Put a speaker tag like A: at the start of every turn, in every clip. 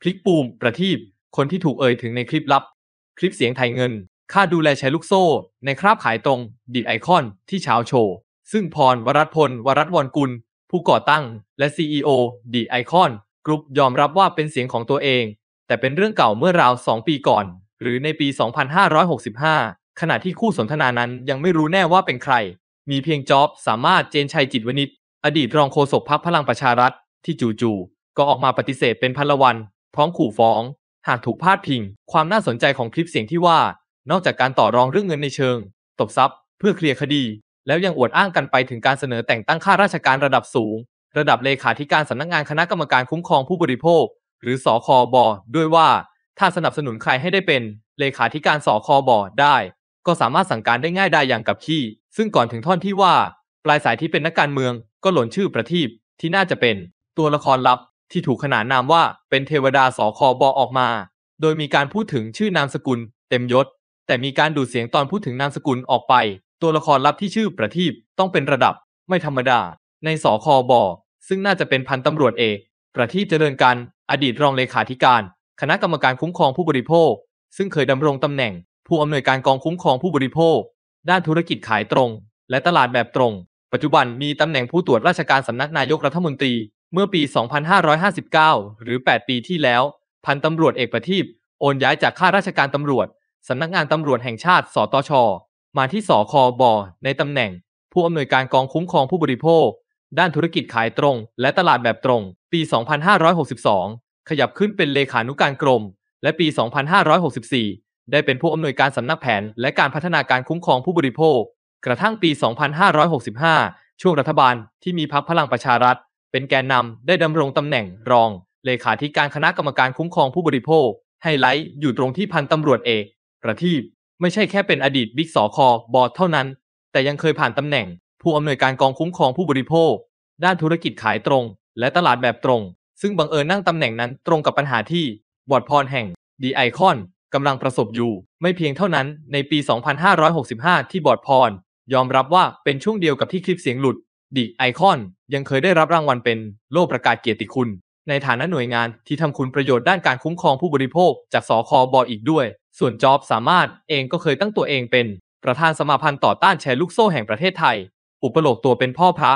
A: พลิกปูมประทีปคนที่ถูกเอ่ยถึงในคลิปลับ คลิปเสียงไทยเงิน ค่าดูแลใช้ลูกโซ่ ในคราบขายตรงดิดไอคอน ที่ชาวโชว์ซึ่งพร วรัตพล วรัตวรกุล ผู้ก่อตั้ง และ CEO ดีดไอคอน กรุ๊ปยอมรับว่าเป็นเสียงของตัวเอง แต่เป็นเรื่องเก่าเมื่อราว 2 ปีก่อน หรือในปี 2565 ขณะที่คู่สนทนานั้นยังไม่รู้แน่ว่าเป็นใคร มีเพียงจ็อบ สามารถเจนชัยจิตวณิชอดีตรองโฆษกพรรคพลังประชารัฐที่จูจ่ๆก็ออกมาปฏิเสธเป็นพลวันพร้อมขู่ฟ้อง หากถูกพาดพิง ความน่าสนใจของคลิปเสียงที่ว่า นอกจากการต่อรองเรื่องเงินในเชิง ตบทรัพย์ เพื่อเคลียร์คดี แล้วยังอวดอ้างกันไปถึงการเสนอแต่งตั้งข้าราชการระดับสูง ระดับเลขาธิการสำนักงงานคณะกรรมการคุ้มครองผู้บริโภค หรือสอคอบอด้วยว่าถ้าสนับสนุนใครให้ได้เป็น เลขาธิการสอคอบอได้ ก็สามารถสั่งการได้ง่ายได้อย่างกับขี้ ซึ่งก่อนถึงท่อนที่ว่า ปลายสายที่เป็นนักการเมืองก็หล่นชื่อประทีปที่น่าจะเป็น ตัวละครลับที่ถูกขนานนามว่าเป็นเทวดาสคบออกมา โดยมีการพูดถึงชื่อนามสกุล เต็มยศ แต่มีการดูดเสียงตอนพูดถึงนามสกุลออกไป ตัวละครลับที่ชื่อประทีปต้องเป็นระดับ ไม่ธรรมดา ในสคบอซึ่งน่าจะเป็นพันตำรวจเอกประทีปเจริญกันอดีตรองเลขาธิการ คณะกรรมการคุ้มครองผู้บริโภค ซึ่งเคยดำรงตำแหน่งผู้อำนวยการกองคุ้มครองผู้บริโภค ด้านธุรกิจขายตรง และตลาดแบบตรง ปัจจุบันมีตำแหน่งผู้ตรวจราชการสำนักนายกรัฐมนตรีเมื่อปี 2559 หรือ 8 ปีที่แล้ว พันตำรวจเอกประทีปโอนย้ายจากข้าราชการตำรวจ สำนักงานตำรวจแห่งชาติ สตช มาที่สคบ ในตำแหน่ง ผู้อำนวยการกองคุ้มครองผู้บริโภค ด้านธุรกิจขายตรงและตลาดแบบตรง ปี 2562 ขยับขึ้นเป็นเลขานุการกรม และปี 2564 ได้เป็นผู้อำนวยการสำนักแผนและการพัฒนาการคุ้มครองผู้บริโภค กระทั่งปี 2565 ช่วงรัฐบาลที่มีพรรคพลังประชารัฐเป็นแกนนำได้ดำรงตำแหน่งรอง เลขาธิการคณะกรรมการคุ้มครองผู้บริโภคไฮไลท์อยู่ตรงที่พันตำรวจเอกประทีปไม่ใช่แค่เป็นอดีตบิ๊กสอคอบอดเท่านั้น แต่ยังเคยผ่านตำแหน่งผู้อำนวยการกองคุ้มครองผู้บริโภคด้านธุรกิจขายตรงและตลาดแบบตรง ซึ่งบังเอิญนั่งตำแหน่งนั้นตรงกับปัญหาที่บอดพรแห่ง ดีไอคอนกำลังประสบอยู่ ไม่เพียงเท่านั้นในปี 2565 ที่บอดพร ยอมรับว่าเป็นช่วงเดียวกับที่คลิปเสียงหลุดดิไอคอนยังเคยได้รับรางวัลเป็นโล่ประกาศเกียรติคุณ ในฐานะหน่วยงานที่ทำคุณประโยชน์ด้านการคุ้มครองผู้บริโภค จากสคบออีกด้วย ส่วนจ็อบสามารถเองก็เคยตั้งตัวเองเป็น ประธานสมาพันธ์ต่อต้านแชร์ลูกโซ่แห่งประเทศไทย อุปโลกตัวเป็นพ่อพระ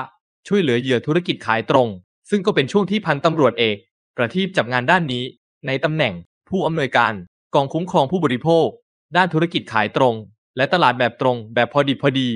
A: ช่วยเหลือเหยื่อธุรกิจขายตรง ซึ่งก็เป็นช่วงที่พันตำรวจเอกประทีปจับงานด้านนี้ ในตำแหน่ง ผู้อำนวยการกองคุ้มครองผู้บริโภคด้านธุรกิจขายตรง และตลาดแบบตรง แบบพอดีพอดี